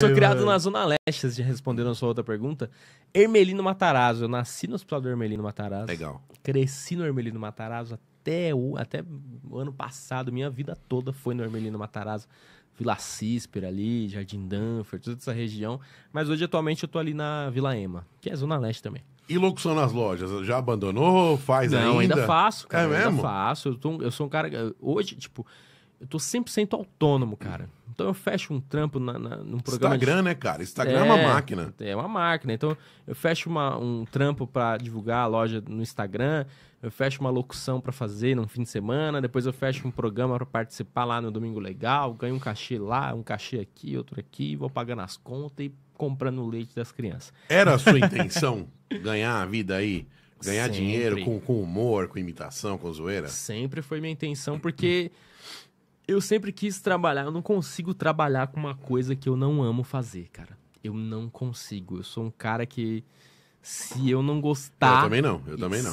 Sou criado na é. Zona Leste, já respondendo a sua outra pergunta. Hermelino Matarazzo. Eu nasci no hospital do Hermelino Matarazzo. Legal. Cresci no Hermelino Matarazzo até o, até o ano passado. Minha vida toda foi no Hermelino Matarazzo. Vila Císpera ali, Jardim Danfer, toda essa região. Mas hoje, atualmente, eu tô ali na Vila Ema, que é Zona Leste também. E louco são nas lojas? Já abandonou? Faz Não, ainda? ainda faço, cara. É mesmo? Ainda faço. Eu, tô, eu sou um cara... Hoje, tipo, eu tô 100% autônomo, cara. Então eu fecho um trampo na, na, num programa. Instagram, de... né, cara? Instagram é, é, uma máquina. É uma máquina. Então eu fecho uma, um trampo para divulgar a loja no Instagram, eu fecho uma locução para fazer num fim de semana, depois eu fecho um programa para participar lá no Domingo Legal, ganho um cachê lá, um cachê aqui, outro aqui, vou pagando as contas e comprando o leite das crianças. Era a sua intenção ganhar a vida aí? Ganhar Sempre. dinheiro com, com humor, com imitação, com zoeira? Sempre foi minha intenção, porque eu sempre quis trabalhar. Eu não consigo trabalhar com uma coisa que eu não amo fazer, cara. Eu não consigo. Eu sou um cara que se eu não gostar. Eu também não, eu também não.